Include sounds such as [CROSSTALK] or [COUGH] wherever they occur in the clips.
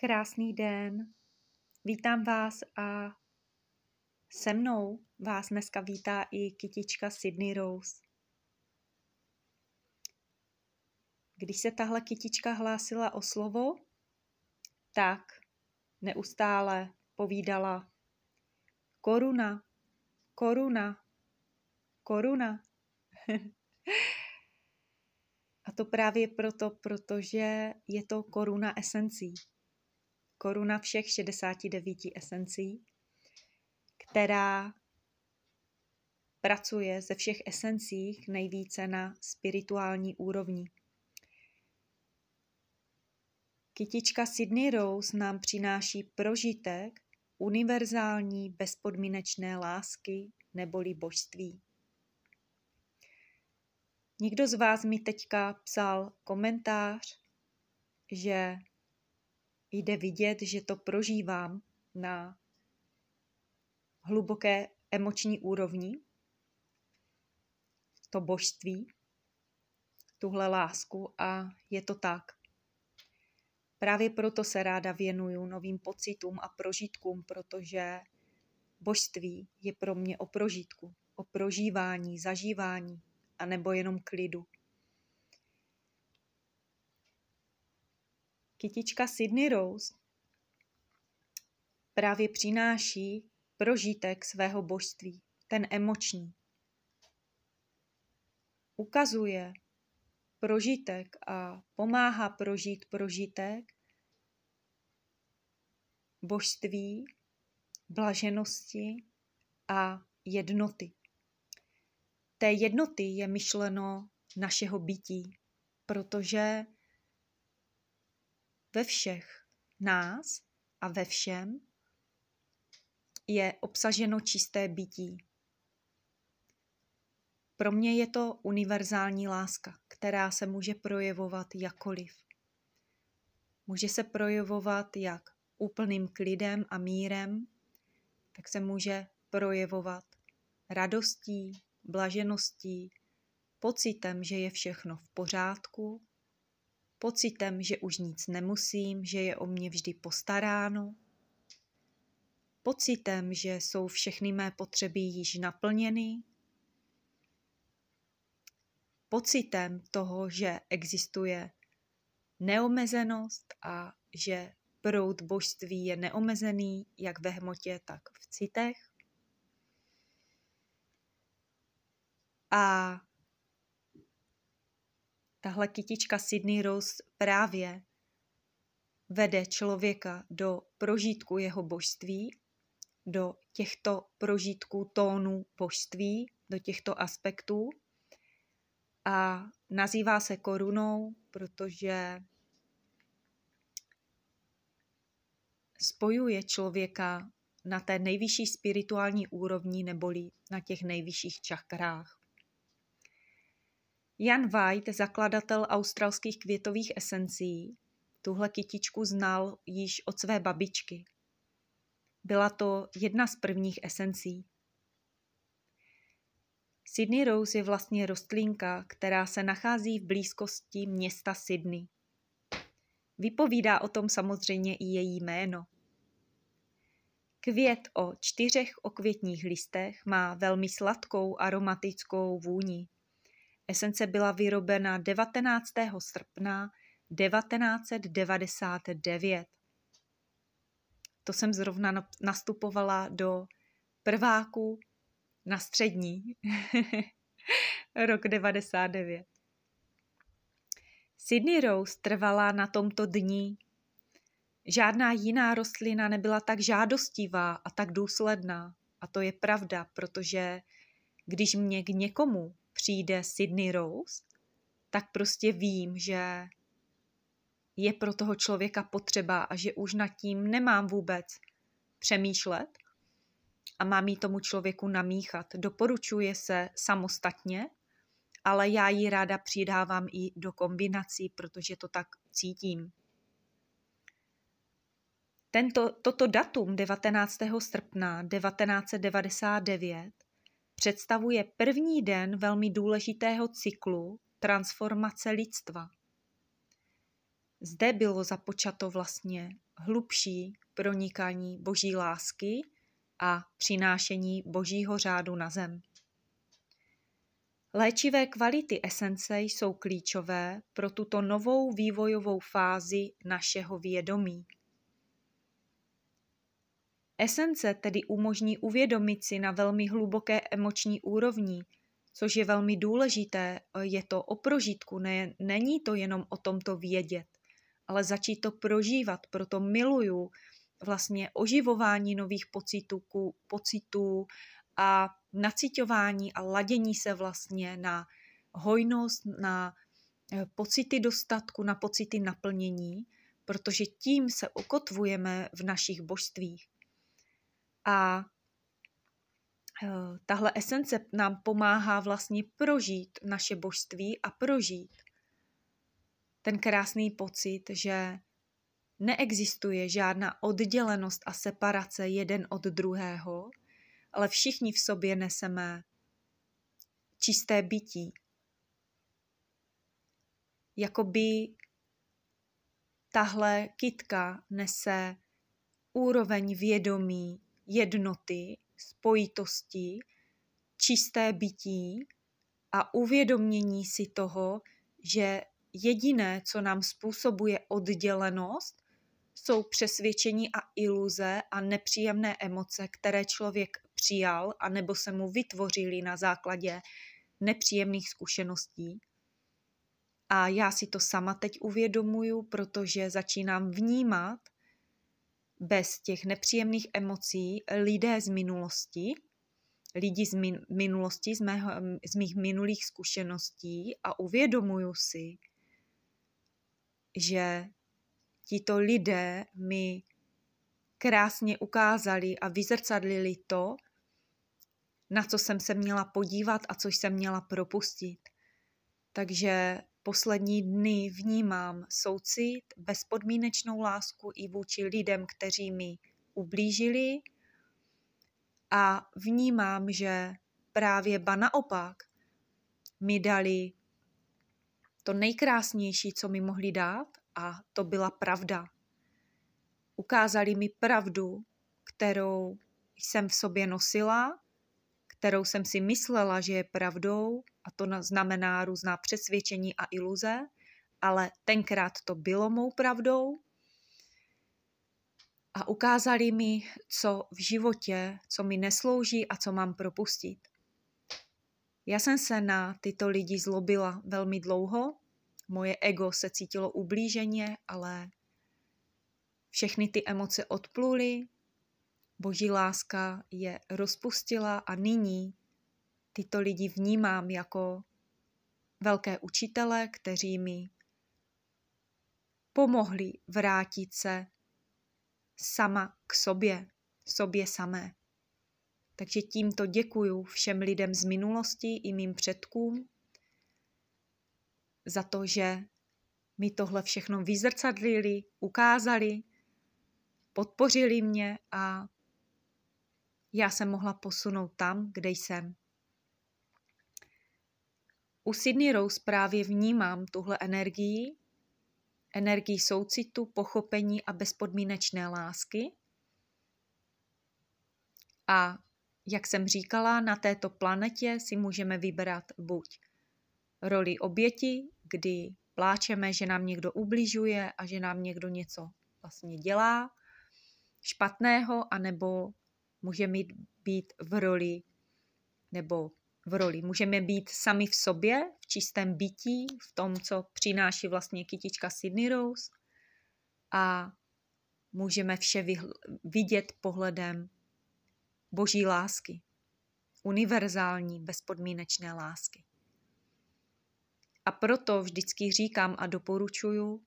Krásný den. Vítám vás a se mnou vás dneska vítá i kytička Sydney Rose. Když se tahle kytička hlásila o slovo, tak neustále povídala koruna, koruna, koruna. [LAUGHS] A to právě proto, protože je to koruna esencí koruna všech 69 esencí, která pracuje ze všech esencí nejvíce na spirituální úrovni. Kytička Sydney Rose nám přináší prožitek univerzální bezpodmínečné lásky neboli božství. Někdo z vás mi teďka psal komentář, že jde vidět, že to prožívám na hluboké emoční úrovni, to božství, tuhle lásku a je to tak. Právě proto se ráda věnuju novým pocitům a prožitkům, protože božství je pro mě o prožitku, o prožívání, zažívání, a nebo jenom klidu. kytička Sydney Rose právě přináší prožitek svého božství, ten emoční. Ukazuje prožitek a pomáhá prožít prožitek božství, blaženosti a jednoty. Té jednoty je myšleno našeho bytí, protože ve všech nás a ve všem je obsaženo čisté bytí. Pro mě je to univerzální láska, která se může projevovat jakoliv. Může se projevovat jak úplným klidem a mírem, tak se může projevovat radostí, blažeností, pocitem, že je všechno v pořádku, pocitem, že už nic nemusím, že je o mě vždy postaráno, pocitem, že jsou všechny mé potřeby již naplněny, pocitem toho, že existuje neomezenost a že proud božství je neomezený jak ve hmotě, tak v citech. A tahle kytička Sydney Rose právě vede člověka do prožitku jeho božství, do těchto prožitků tónu božství, do těchto aspektů. A nazývá se korunou, protože spojuje člověka na té nejvyšší spirituální úrovni neboli na těch nejvyšších čakrách. Jan White, zakladatel australských květových esencí, tuhle kytičku znal již od své babičky. Byla to jedna z prvních esencí. Sydney Rose je vlastně rostlinka, která se nachází v blízkosti města Sydney. Vypovídá o tom samozřejmě i její jméno. Květ o čtyřech okvětních listech má velmi sladkou aromatickou vůni. Esence byla vyrobena 19. srpna 1999. To jsem zrovna nastupovala do prváku na střední, [LAUGHS] rok 99. Sydney Rose trvala na tomto dní. Žádná jiná rostlina nebyla tak žádostivá a tak důsledná. A to je pravda, protože když mě k někomu přijde Sydney Rose, tak prostě vím, že je pro toho člověka potřeba a že už nad tím nemám vůbec přemýšlet a mám ji tomu člověku namíchat. Doporučuje se samostatně, ale já ji ráda přidávám i do kombinací, protože to tak cítím. Tento, toto datum 19. srpna 1999 představuje první den velmi důležitého cyklu transformace lidstva. Zde bylo započato vlastně hlubší pronikání boží lásky a přinášení božího řádu na zem. Léčivé kvality esence jsou klíčové pro tuto novou vývojovou fázi našeho vědomí. Esence tedy umožní uvědomit si na velmi hluboké emoční úrovni, což je velmi důležité, je to o prožitku, ne, není to jenom o tomto vědět, ale začít to prožívat, proto miluju vlastně oživování nových pocitů, pocitů a naciťování a ladění se vlastně na hojnost, na eh, pocity dostatku, na pocity naplnění, protože tím se okotvujeme v našich božstvích. A eh, tahle esence nám pomáhá vlastně prožít naše božství a prožít ten krásný pocit, že neexistuje žádná oddělenost a separace jeden od druhého, ale všichni v sobě neseme čisté bytí. Jakoby tahle kitka nese úroveň vědomí jednoty, spojitosti, čisté bytí a uvědomění si toho, že jediné, co nám způsobuje oddělenost, jsou přesvědčení a iluze a nepříjemné emoce, které člověk přijal a nebo se mu vytvořili na základě nepříjemných zkušeností. A já si to sama teď uvědomuju, protože začínám vnímat, bez těch nepříjemných emocí lidé z minulosti, lidi z minulosti, z, mého, z mých minulých zkušeností a uvědomuju si, že tito lidé mi krásně ukázali a vyzrcadlili to, na co jsem se měla podívat a co jsem měla propustit. Takže Poslední dny vnímám soucit, bezpodmínečnou lásku i vůči lidem, kteří mi ublížili a vnímám, že právě ba naopak mi dali to nejkrásnější, co mi mohli dát a to byla pravda. Ukázali mi pravdu, kterou jsem v sobě nosila, kterou jsem si myslela, že je pravdou, a to znamená různá přesvědčení a iluze, ale tenkrát to bylo mou pravdou a ukázali mi, co v životě, co mi neslouží a co mám propustit. Já jsem se na tyto lidi zlobila velmi dlouho, moje ego se cítilo ublíženě, ale všechny ty emoce odpluly, boží láska je rozpustila a nyní tyto lidi vnímám jako velké učitele, kteří mi pomohli vrátit se sama k sobě, sobě samé. Takže tímto děkuju všem lidem z minulosti i mým předkům za to, že mi tohle všechno vyzrcadlili, ukázali, podpořili mě a já jsem mohla posunout tam, kde jsem. U Sydney Rose právě vnímám tuhle energii, energii soucitu, pochopení a bezpodmínečné lásky. A jak jsem říkala, na této planetě si můžeme vybrat buď roli oběti, kdy pláčeme, že nám někdo ubližuje a že nám někdo něco vlastně dělá špatného, anebo může mít, být v roli nebo v roli. Můžeme být sami v sobě, v čistém bytí, v tom, co přináší vlastně kytička Sydney Rose a můžeme vše vidět pohledem boží lásky, univerzální, bezpodmínečné lásky. A proto vždycky říkám a doporučuju,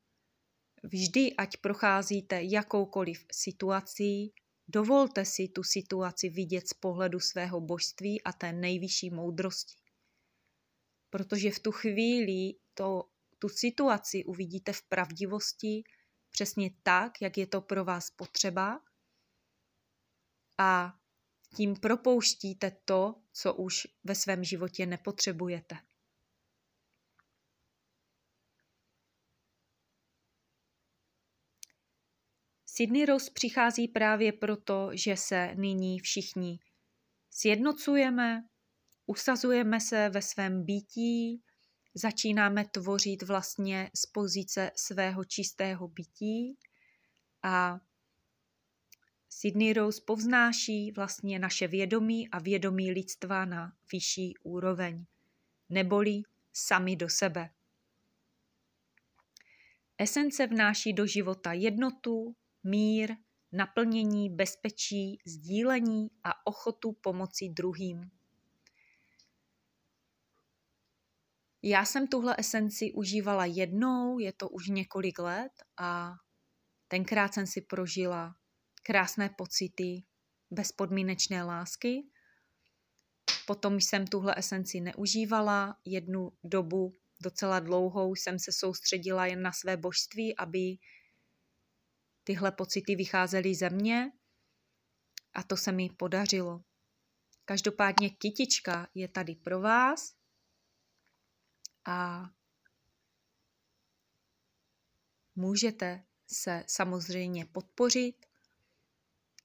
vždy ať procházíte jakoukoliv situací, Dovolte si tu situaci vidět z pohledu svého božství a té nejvyšší moudrosti. Protože v tu chvíli to, tu situaci uvidíte v pravdivosti přesně tak, jak je to pro vás potřeba a tím propouštíte to, co už ve svém životě nepotřebujete. Sydney Rose přichází právě proto, že se nyní všichni sjednocujeme, usazujeme se ve svém bytí, začínáme tvořit vlastně z pozice svého čistého bytí a Sydney Rose povznáší vlastně naše vědomí a vědomí lidstva na vyšší úroveň, neboli sami do sebe. Esence vnáší do života jednotu, mír, naplnění, bezpečí, sdílení a ochotu pomoci druhým. Já jsem tuhle esenci užívala jednou, je to už několik let a tenkrát jsem si prožila krásné pocity bezpodmínečné lásky. Potom jsem tuhle esenci neužívala jednu dobu, docela dlouhou jsem se soustředila jen na své božství, aby tyhle pocity vycházely ze mě a to se mi podařilo. Každopádně kytička je tady pro vás a můžete se samozřejmě podpořit,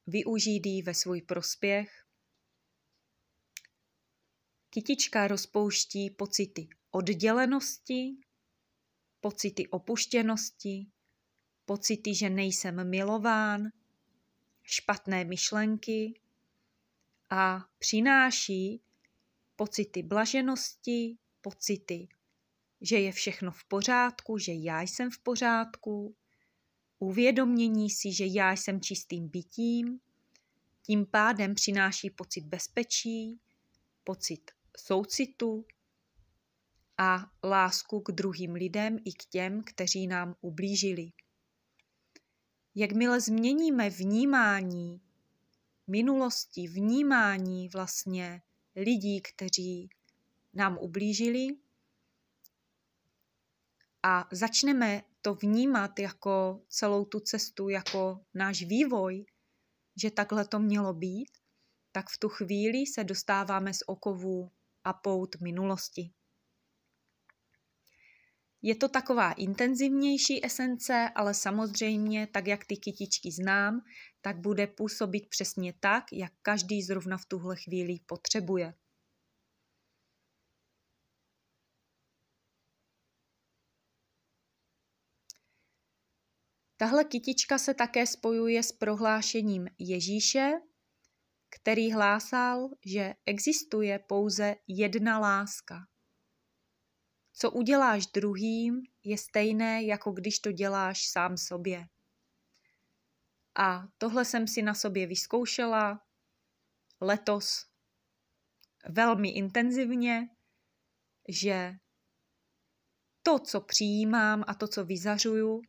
využít ji ve svůj prospěch. Kytička rozpouští pocity oddělenosti, pocity opuštěnosti, pocity, že nejsem milován, špatné myšlenky a přináší pocity blaženosti, pocity, že je všechno v pořádku, že já jsem v pořádku, uvědomění si, že já jsem čistým bytím, tím pádem přináší pocit bezpečí, pocit soucitu a lásku k druhým lidem i k těm, kteří nám ublížili. Jakmile změníme vnímání minulosti, vnímání vlastně lidí, kteří nám ublížili, a začneme to vnímat jako celou tu cestu, jako náš vývoj, že takhle to mělo být, tak v tu chvíli se dostáváme z okovů a pout minulosti. Je to taková intenzivnější esence, ale samozřejmě, tak jak ty kytičky znám, tak bude působit přesně tak, jak každý zrovna v tuhle chvíli potřebuje. Tahle kytička se také spojuje s prohlášením Ježíše, který hlásal, že existuje pouze jedna láska, co uděláš druhým, je stejné, jako když to děláš sám sobě. A tohle jsem si na sobě vyzkoušela letos velmi intenzivně, že to, co přijímám a to, co vyzařuju,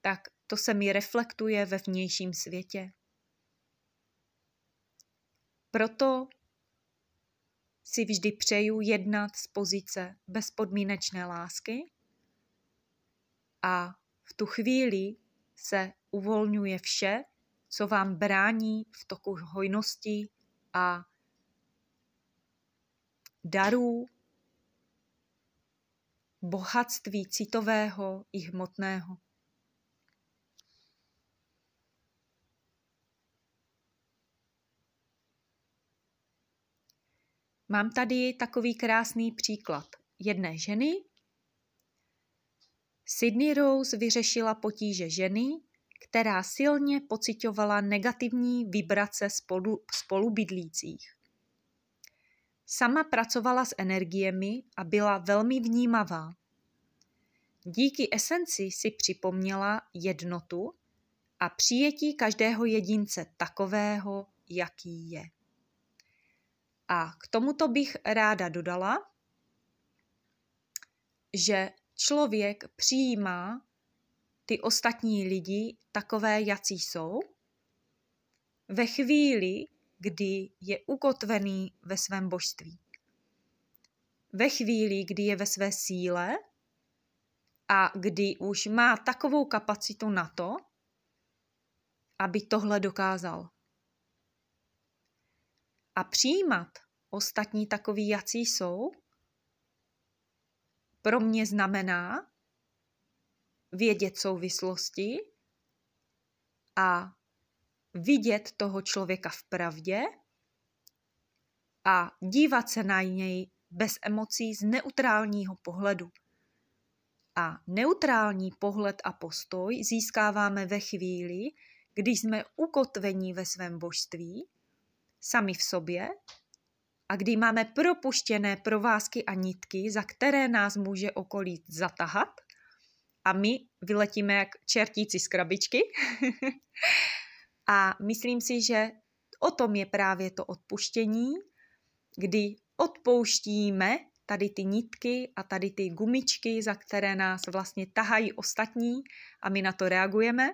tak to se mi reflektuje ve vnějším světě. Proto si vždy přeju jednat z pozice bezpodmínečné lásky a v tu chvíli se uvolňuje vše, co vám brání v toku hojnosti a darů, bohatství citového i hmotného. Mám tady takový krásný příklad jedné ženy. Sydney Rose vyřešila potíže ženy, která silně pocitovala negativní vibrace spolu, spolubydlících. Sama pracovala s energiemi a byla velmi vnímavá. Díky esenci si připomněla jednotu a přijetí každého jedince takového, jaký je. A k tomuto bych ráda dodala, že člověk přijímá ty ostatní lidi takové, jací jsou, ve chvíli, kdy je ukotvený ve svém božství. Ve chvíli, kdy je ve své síle a kdy už má takovou kapacitu na to, aby tohle dokázal a přijímat ostatní takový, jací jsou, pro mě znamená vědět souvislosti a vidět toho člověka v pravdě a dívat se na něj bez emocí z neutrálního pohledu. A neutrální pohled a postoj získáváme ve chvíli, kdy jsme ukotvení ve svém božství sami v sobě a kdy máme propuštěné provázky a nitky, za které nás může okolí zatahat a my vyletíme jak čertíci z krabičky. [LAUGHS] a myslím si, že o tom je právě to odpuštění, kdy odpouštíme tady ty nitky a tady ty gumičky, za které nás vlastně tahají ostatní a my na to reagujeme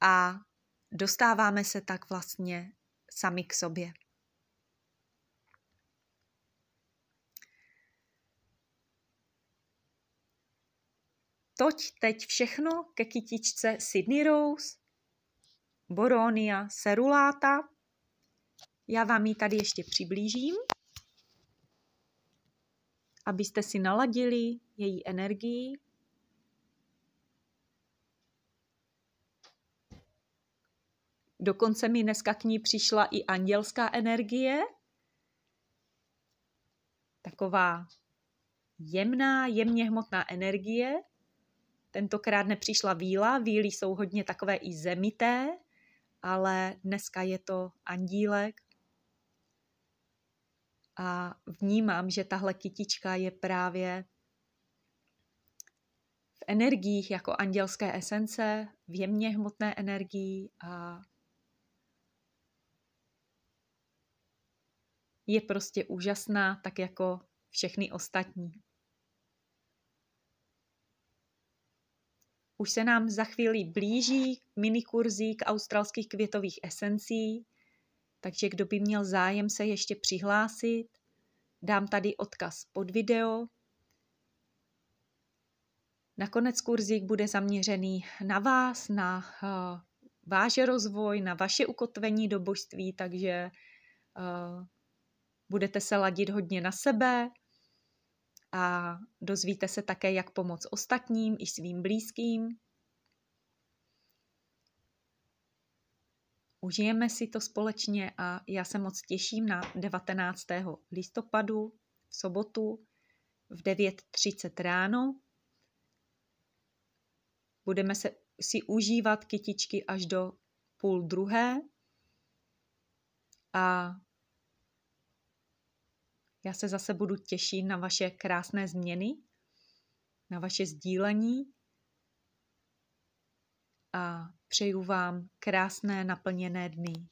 a dostáváme se tak vlastně sami k sobě. Toť teď všechno ke kytičce Sydney Rose, Boronia serulata. Já vám ji tady ještě přiblížím, abyste si naladili její energii Dokonce mi dneska k ní přišla i andělská energie. Taková jemná, jemně hmotná energie. Tentokrát nepřišla víla, víly jsou hodně takové i zemité, ale dneska je to andílek. A vnímám, že tahle kytička je právě v energiích jako andělské esence, v jemně hmotné energii a je prostě úžasná, tak jako všechny ostatní. Už se nám za chvíli blíží minikurzík australských květových esencí, takže kdo by měl zájem se ještě přihlásit, dám tady odkaz pod video. Nakonec kurzík bude zaměřený na vás, na eh, váš rozvoj, na vaše ukotvení do božství, takže eh, Budete se ladit hodně na sebe a dozvíte se také, jak pomoct ostatním i svým blízkým. Užijeme si to společně a já se moc těším na 19. listopadu, v sobotu v 9.30 ráno. Budeme se, si užívat kytičky až do půl druhé a já se zase budu těšit na vaše krásné změny, na vaše sdílení a přeju vám krásné naplněné dny.